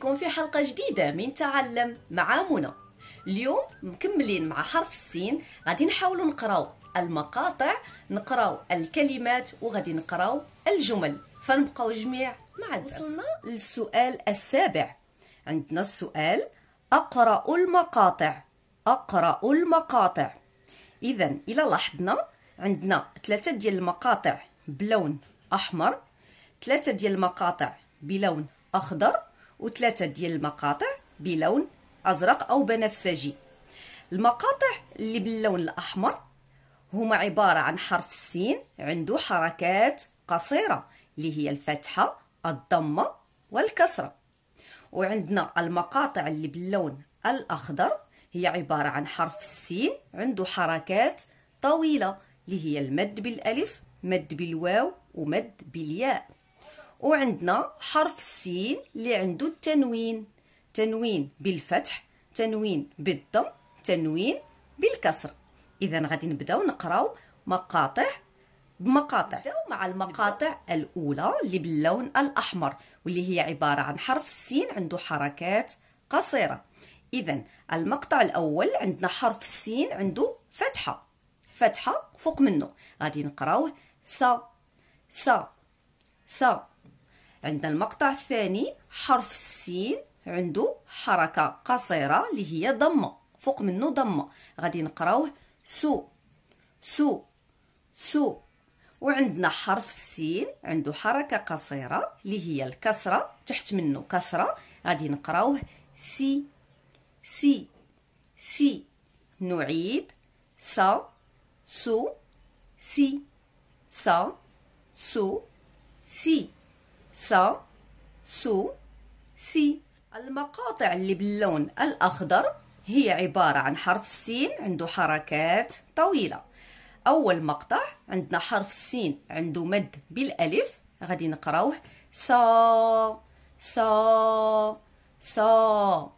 بكم في حلقة جديدة من تعلم مع منى اليوم مكملين مع حرف السين غادي نحاولوا نقراو المقاطع نقراو الكلمات وغادي نقراو الجمل فنبقاو جميع مع الدرس وصلنا للسؤال السابع عندنا السؤال أقرأ المقاطع أقرأ المقاطع إذا إلى لاحظنا عندنا ثلاثة ديال المقاطع بلون أحمر ثلاثة ديال المقاطع بلون أخضر وثلاثة ديال المقاطع بلون أزرق أو بنفسجي المقاطع اللي باللون الأحمر هما عبارة عن حرف السين عنده حركات قصيرة اللي هي الفتحة الضمة والكسرة وعندنا المقاطع اللي باللون الأخضر هي عبارة عن حرف السين عنده حركات طويلة اللي هي المد بالألف مد بالواو ومد بالياء وعندنا حرف السين اللي عنده التنوين تنوين بالفتح تنوين بالضم تنوين بالكسر اذا غادي نبداو نقراو مقاطع بمقاطع نبداو مع المقاطع الاولى اللي باللون الاحمر واللي هي عباره عن حرف السين عنده حركات قصيره اذا المقطع الاول عندنا حرف السين عنده فتحه فتحه فوق منه غادي نقراوه سا سا سا عندنا المقطع الثاني حرف السين عنده حركة قصيرة اللي هي ضمة فوق منه ضمة غادي نقراوه سو سو سو وعندنا حرف السين عنده حركة قصيرة اللي هي الكسرة تحت منه كسرة غادي نقراوه سي سي سي نعيد سا سو سي سا سو سي سا سو سي المقاطع اللي باللون الأخضر هي عبارة عن حرف السين عنده حركات طويلة أول مقطع عندنا حرف السين عنده مد بالألف غادي نقراوه سا سا سا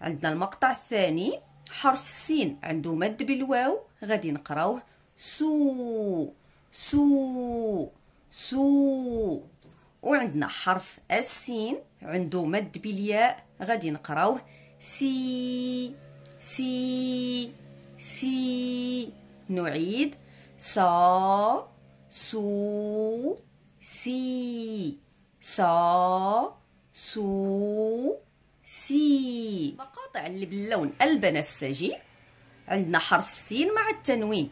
عندنا المقطع الثاني حرف السين عنده مد بالواو غادي نقراوه سو سو سو وعندنا حرف السين عنده مد بالياء غادي نقراوه سي سي سي نعيد صا سو سي صا سو سي مقاطع اللي باللون البنفسجي عندنا حرف السين مع التنوين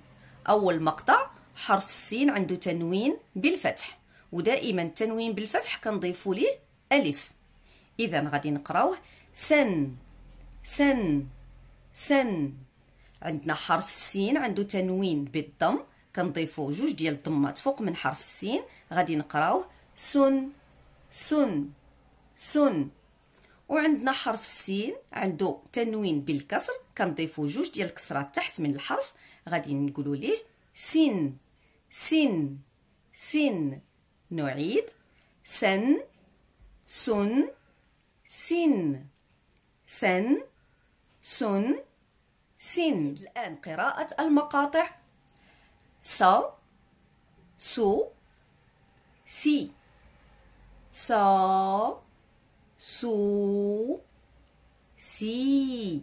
اول مقطع حرف السين عنده تنوين بالفتح ودائما التنوين بالفتح كنضيفوا ليه الف اذا غادي نقراوه سن سن سن عندنا حرف السين عنده تنوين بالضم كنضيفو جوج ديال الضمات فوق من حرف السين غادي نقراوه سن سن سن وعندنا حرف السين عنده تنوين بالكسر كنضيفو جوج ديال الكسرات تحت من الحرف غادي نقولوا ليه سين سين سين نعيد سن سن سن سن سن سن الآن قراءة المقاطع س سو سي س سو سي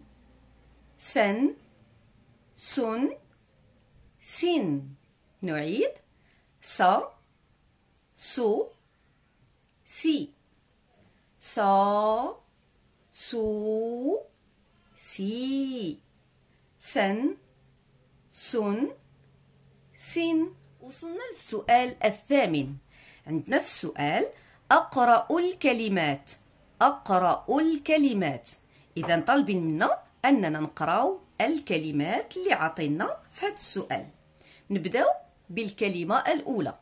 سن سن سن نعيد س so si so su si سن سن سن وصلنا للسؤال الثامن عندنا في السؤال أقرأ الكلمات أقرأ الكلمات إذا طالبين منا أننا نقراو الكلمات اللي عطينا في هذا السؤال نبداو بالكلمة الأولى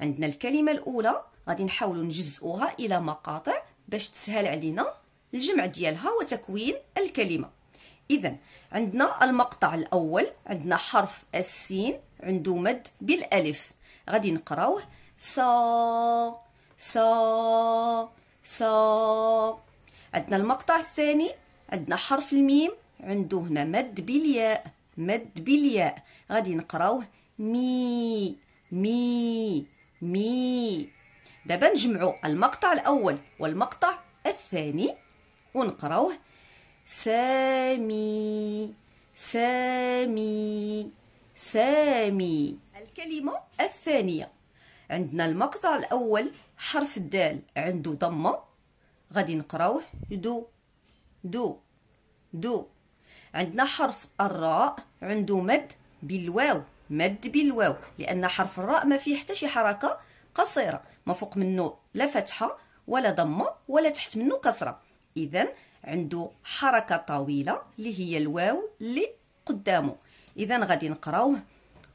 عندنا الكلمة الأولى غادي نحاولوا نجزئوها إلى مقاطع باش تسهل علينا الجمع ديالها وتكوين الكلمة إذا عندنا المقطع الأول عندنا حرف السين عنده مد بالألف غادي نقراوه سا سا سا عندنا المقطع الثاني عندنا حرف الميم عنده هنا مد بالياء مد بالياء غادي نقراوه مي مي مي دابا نجمعو المقطع الاول والمقطع الثاني ونقراوه سامي سامي سامي الكلمة الثانية عندنا المقطع الأول حرف الدال عنده ضمة غادي نقراوه دو دو دو عندنا حرف الراء عنده مد بالواو مد بالواو لان حرف الراء ما فيه حتى شي حركه قصيره ما فوق منه لا فتحه ولا ضمه ولا تحت منه كسره اذا عنده حركه طويله اللي هي الواو اللي قدامه اذا غادي نقراوه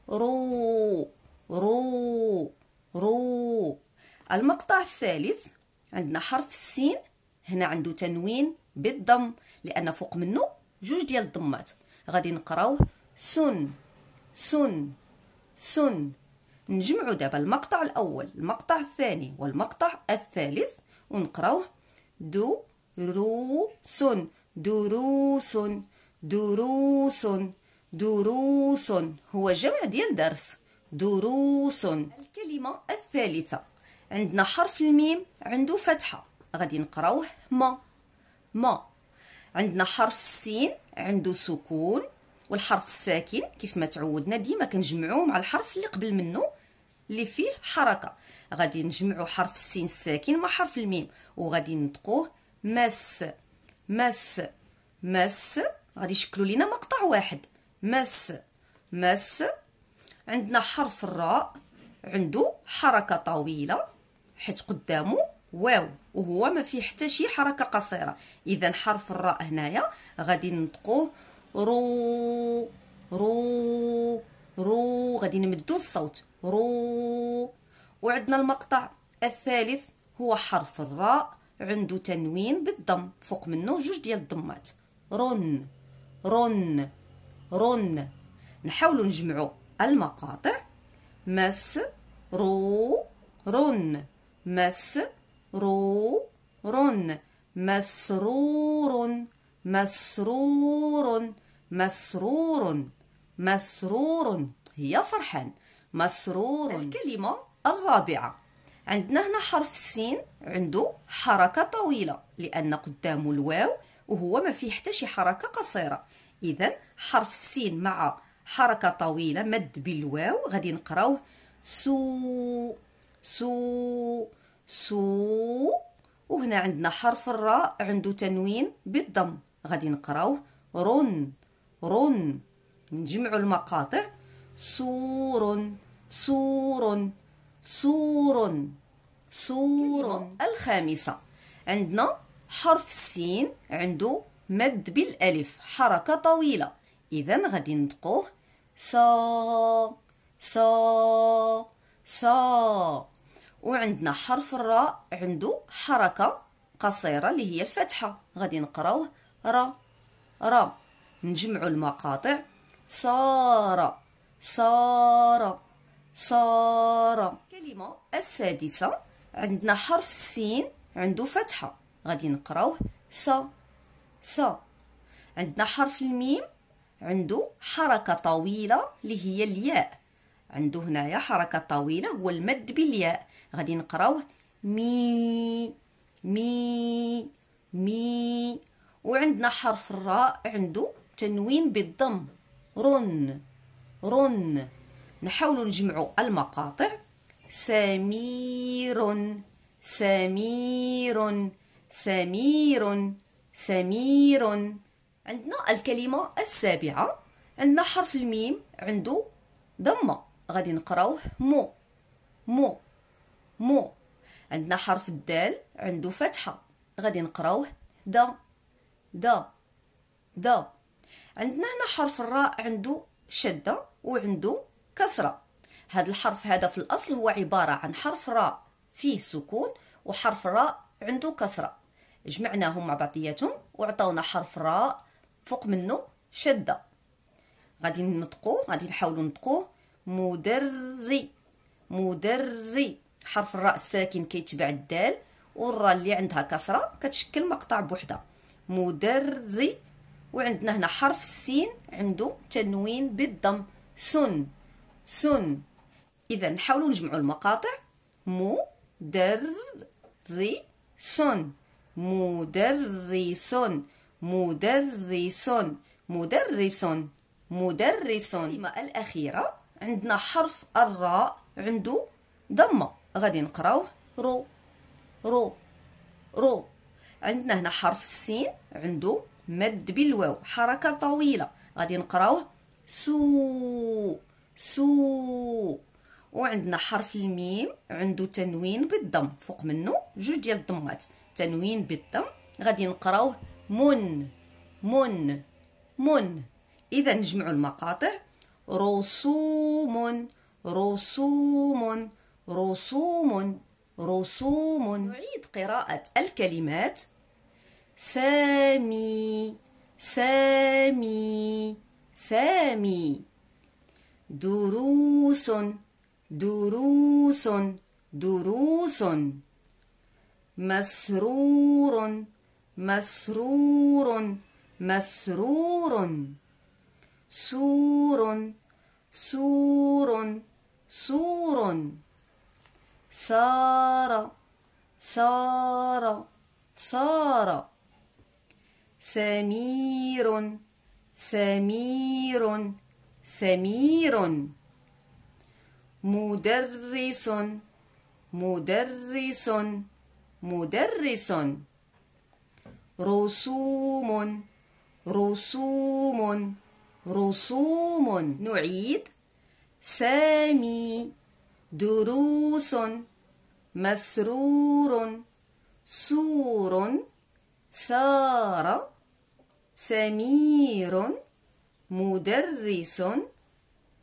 رو رو رو المقطع الثالث عندنا حرف السين هنا عنده تنوين بالضم لان فوق منه جوج ديال الضمات غادي نقراوه سن سن سن نجمعوا دابا المقطع الأول المقطع الثاني والمقطع الثالث ونقراوه دو رو سن دروس دروس دروس هو جمع ديال درس دروس الكلمة الثالثة عندنا حرف الميم عنده فتحة غادي نقراوه ما ما عندنا حرف السين عنده سكون والحرف الساكن كيف ما تعودنا ديما كنجمعوه مع الحرف اللي قبل منه اللي فيه حركه غادي نجمعوا حرف السين الساكن مع حرف الميم وغادي نطقوه مس مس مس غادي يشكلوا لينا مقطع واحد مس مس عندنا حرف الراء عنده حركه طويله حيت قدامه واو وهو ما فيه حتى شي حركه قصيره اذا حرف الراء هنايا غادي نطقوه رو رو رو غادي نمدو الصوت رو وعندنا المقطع الثالث هو حرف الراء عنده تنوين بالضم فوق منه جوج ديال الضمات رن رن رن نحاولوا نجمعوا المقاطع مس رو رن مس رو رن مسرور مسرور مسرور مسرور هي فرحان مسرور الكلمة الرابعة عندنا هنا حرف السين عنده حركة طويلة لأن قدامه الواو وهو ما فيه حتى شي حركة قصيرة إذا حرف السين مع حركة طويلة مد بالواو غادي نقراوه سو سو سو وهنا عندنا حرف الراء عنده تنوين بالضم غادي نقراوه رن رن نجمعوا المقاطع سور سور سور سور الخامسة عندنا حرف السين عنده مد بالالف حركة طويلة اذا غادي نطقوه سا سا سا وعندنا حرف الراء عنده حركة قصيرة اللي هي الفتحة غادي نقراوه را را نجمع المقاطع صار صار صار الكلمة السادسة عندنا حرف السين عنده فتحة غادي نقراوه س س عندنا حرف الميم عنده حركة طويلة اللي هي الياء عنده هنايا حركة طويلة هو المد بالياء غادي نقراوه مي مي مي وعندنا حرف الراء عنده تنوين بالضم رن رن نحاول نجمع المقاطع سمير سمير سمير سمير عندنا الكلمة السابعة عندنا حرف الميم عنده ضمة غادي نقراوه مو مو مو عندنا حرف الدال عنده فتحة غادي نقراوه دا دا دا عندنا هنا حرف الراء عنده شدة وعنده كسرة هذا الحرف هذا في الأصل هو عبارة عن حرف راء فيه سكون وحرف راء عنده كسرة جمعناهم مع بعضياتهم وعطاونا حرف راء فوق منه شدة غادي نطقوه غادي نحاولوا نطقوه مدري مدري حرف الراء الساكن كيتبع الدال والراء اللي عندها كسرة كتشكل مقطع بوحده مدري وعندنا هنا حرف السين عنده تنوين بالضم سن سن اذا نحاولوا نجمعوا المقاطع سن مدرسون مدرسون مدرسون مدرسون الكلمة الأخيرة عندنا حرف الراء عنده ضمة غادي نقراوه رو رو رو عندنا هنا حرف السين عنده مد بالواو حركه طويله غادي نقراوه سو سو وعندنا حرف الميم عنده تنوين بالضم فوق منه جوج ديال الضمات تنوين بالضم غادي نقراوه من من من اذا نجمعوا المقاطع رسوم رسوم رسوم رسوم نعيد قراءه الكلمات سامي سامي سامي دروس دروس دروس مسرور مسرور مسرور سور سور سور سار سار سار سمير سمير سمير مدرس مدرس مدرس رسوم رسوم رسوم نعيد سامي دروس مسرور سور سارة سمير مدرس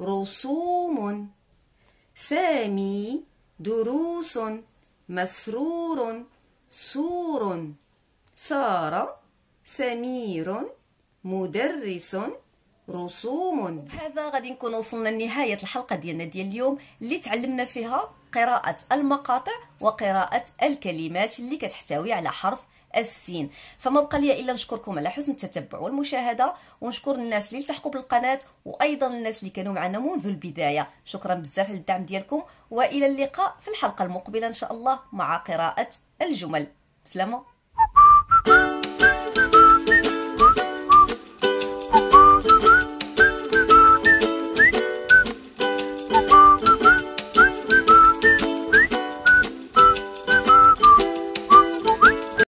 رسوم سامي دروس مسرور سور سارة سمير مدرس رسوم هذا غادي نكون وصلنا لنهاية الحلقة ديالنا ديال اليوم اللي تعلمنا فيها قراءة المقاطع وقراءة الكلمات اللي كتحتوي على حرف السين فما بقى لي الا نشكركم على حسن التتبع والمشاهده ونشكر الناس اللي التحقوا بالقناه وايضا الناس اللي كانوا معنا منذ البدايه شكرا بزاف على الدعم ديالكم والى اللقاء في الحلقه المقبله ان شاء الله مع قراءه الجمل سلامه